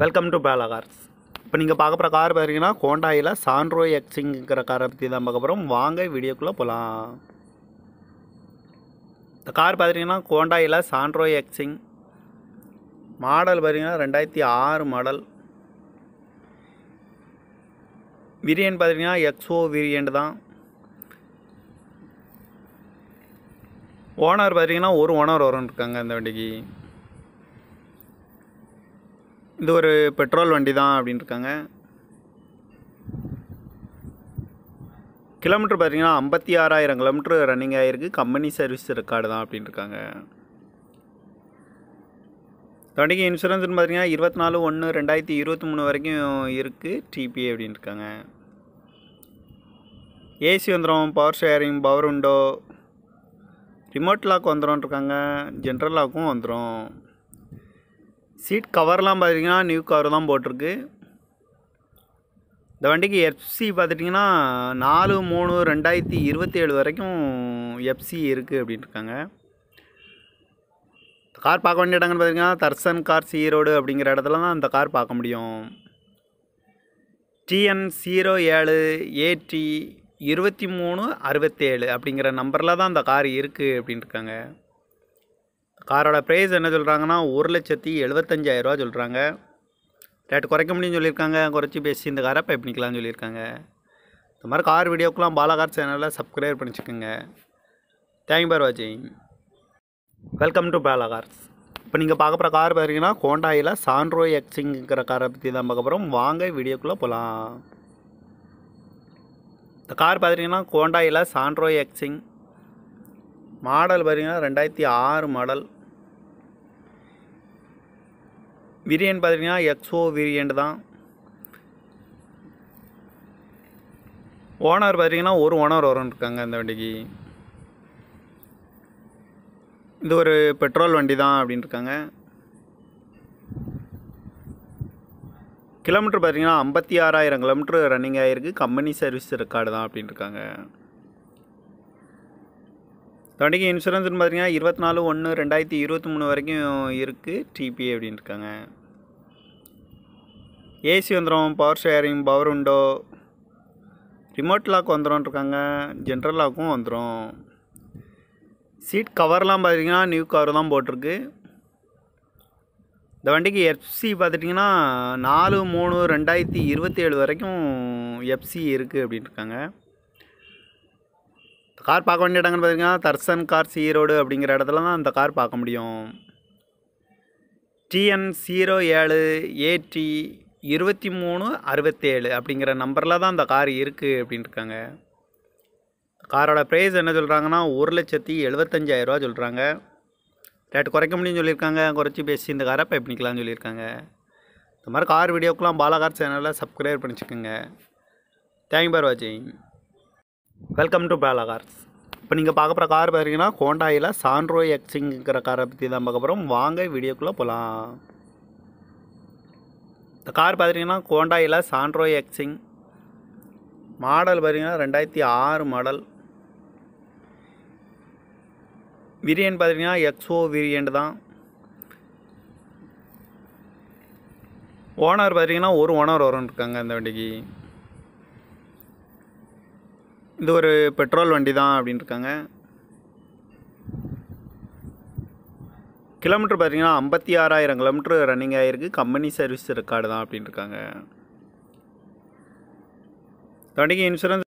welcome to Bala cars இப்போ நீங்கள் பார்க்க போகிற கார் பார்த்தீங்கன்னா கோண்டாயில் சான்ட்ரோ எக்ஸிங்கிற காரை பற்றி தான் பார்க்க போகிறோம் வாங்க வீடியோக்குள்ளே போகலாம் இந்த கார் பார்த்தீங்கன்னா கோண்டாயில் சான்ட்ரோ எக்ஸிங் மாடல் பார்த்தீங்கன்னா ரெண்டாயிரத்தி ஆறு மாடல் விரியன் பார்த்தீங்கன்னா எக்ஸோ விரியன்ட் தான் ஓனர் பார்த்தீங்கன்னா ஒரு ஓனர் வரும்னு இருக்காங்க இந்த வண்டிக்கு இது ஒரு பெட்ரோல் வண்டி தான் அப்படின்னு கிலோமீட்டர் பார்த்தீங்கன்னா ஐம்பத்தி ஆறாயிரம் கிலோமீட்டர் ரன்னிங் ஆகிருக்கு கம்பெனி சர்வீஸ் ரெக்கார்டு தான் அப்படின்ட்டுருக்காங்க வண்டிக்கு இன்சூரன்ஸ்னு பார்த்தீங்கன்னா இருபத்தி நாலு ஒன்று ரெண்டாயிரத்தி இருபத்தி மூணு வரைக்கும் இருக்குது டிபி அப்படின்னு இருக்காங்க ஏசி வந்துடும் power steering power window remote lock வந்துடும் இருக்காங்க ஜென்ரல் லாக்கும் வந்துடும் சீட் கவர்லாம் பார்த்துட்டிங்கன்னா நியூ கவர் தான் போட்டிருக்கு இந்த வண்டிக்கு எஃப்சி பார்த்துட்டிங்கன்னா நாலு மூணு ரெண்டாயிரத்தி இருபத்தி ஏழு வரைக்கும் எஃப்சி இருக்குது அப்படின்ட்டுருக்காங்க கார் பார்க்க வேண்டிய இடங்கள்னு பார்த்தீங்கன்னா தர்சன் கார் சீரோடு அப்படிங்கிற இடத்துல தான் அந்த கார் பார்க்க முடியும் டிஎன் சீரோ ஏழு ஏடி இருபத்தி மூணு அறுபத்தேழு அப்படிங்கிற நம்பரில் தான் அந்த கார் இருக்குது அப்படின்ட்டுருக்காங்க காரோட ப்ரைஸ் என்ன சொல்கிறாங்கன்னா ஒரு லட்சத்தி எழுபத்தஞ்சாயிரரூவா சொல்கிறாங்க ரேட் குறைக்க முடியும்னு சொல்லியிருக்காங்க குறைச்சி பேசி இந்த காரை பை பண்ணிக்கலாம்னு சொல்லியிருக்காங்க இந்த மாதிரி கார் வீடியோக்கெலாம் பாலாகார் சேனலில் சப்ஸ்கிரைப் பண்ணிச்சுக்கோங்க தேங்க் பார் வாட்சிங் வெல்கம் டு பாலாகார்ஸ் இப்போ நீங்கள் பார்க்க போகிற கார் பார்த்தீங்கன்னா கோண்டாயில் சான்ட்ரோ எக்ஸிங்கிற காரை பற்றி தான் பார்க்க போகிறோம் வாங்க வீடியோக்குள்ளே போகலாம் இந்த கார் பார்த்தீங்கன்னா கோண்டாயில் சான்ட்ரோ எக்ஸிங் மாடல் பார்த்திங்கன்னா ரெண்டாயிரத்தி ஆறு மாடல் விரியன் பார்த்திங்கன்னா எக்ஸோ விரியன் தான் ஓனர் பார்த்திங்கன்னா ஒரு ஓனர் வரும் இருக்காங்க இந்த வண்டிக்கு இது ஒரு பெட்ரோல் வண்டி தான் அப்படின்னு இருக்காங்க கிலோமீட்டர் பார்த்திங்கன்னா ஐம்பத்தி ஆறாயிரம் கிலோமீட்டர் ரன்னிங் ஆகிருக்கு கம்பெனி சர்வீஸ் ரெக்கார்டு தான் அப்படின்னு இருக்காங்க தொடங்கி இன்சூரன்ஸ்னு பார்த்தீங்கன்னா இருபத்தி நாலு ஒன்று ரெண்டாயிரத்தி இருபத்தி மூணு வரைக்கும் இருக்குது டிபி அப்படின்னு இருக்காங்க ஏசி வந்துடும் power steering power window remote lock வந்துடும் இருக்காங்க ஜென்ரல் லாக்கும் வந்துடும் சீட் கவர்லாம் பார்த்தீங்கன்னா நியூ கவர் தான் போட்டிருக்கு இந்த வண்டிக்கு எஃப்சி பார்த்துட்டிங்கன்னா நாலு மூணு ரெண்டாயிரத்தி இருபத்தி ஏழு வரைக்கும் எஃப்சி இருக்குது அப்படின்ட்டுருக்காங்க கார் பார்க்க வேண்டிய இடங்கள்னு பார்த்தீங்கன்னா தர்சன் கார் ரோடு அப்படிங்கிற இடத்துல தான் அந்த கார் பார்க்க முடியும் டிஎன் ஜீரோ ஏழு ஏடி இருபத்தி மூணு அறுபத்தேழு அப்படிங்கிற நம்பரில் தான் அந்த கார் இருக்குது அப்படின்ட்டுருக்காங்க காரோட ப்ரைஸ் என்ன சொல்கிறாங்கன்னா ஒரு லட்சத்தி எழுபத்தஞ்சாயிரரூவா சொல்கிறாங்க ரேட் குறைக்க முடியும்னு சொல்லியிருக்காங்க குறைச்சி பேசி இந்த காரை பை பண்ணிக்கலாம்னு சொல்லியிருக்காங்க இந்த மாதிரி கார் வீடியோக்கெலாம் பாலா கார் சேனலில் சப்ஸ்கிரைப் பண்ணிச்சுக்கோங்க தேங்க் ஃபார் வாட்சிங் வெல்கம் டு பேலா கார்ஸ் இப்போ நீங்கள் பார்க்க போகிற கார் பார்த்தீங்கன்னா ஹோண்டாயில் சாண்ட்ரோ எக்ஸிங்கிற காரை பற்றி தான் பார்க்க போகிறோம் வாங்க வீடியோக்குள்ளே போகலாம் இந்த கார் பார்த்தீங்கன்னா ஹோண்டாயில் சாண்ட்ரோ எக்ஸிங் மாடல் பார்த்தீங்கன்னா ரெண்டாயிரத்தி ஆறு மாடல் விரியன் பார்த்தீங்கன்னா எக்ஸோ விரியன்ட் தான் ஓனர் பார்த்தீங்கன்னா ஒரு ஓனர் வரும் இருக்காங்க இந்த வண்டிக்கு இது ஒரு பெட்ரோல் வண்டி தான் அப்படின்னு இருக்காங்க கிலோமீட்டர் பார்த்தீங்கன்னா ஐம்பத்தி ஆறாயிரம் கிலோமீட்டர் ரன்னிங் ஆகிருக்கு கம்பெனி சர்வீஸ் ரெக்கார்டு தான் அப்படின்னு இருக்காங்க வண்டிக்கு இன்சூரன்ஸ்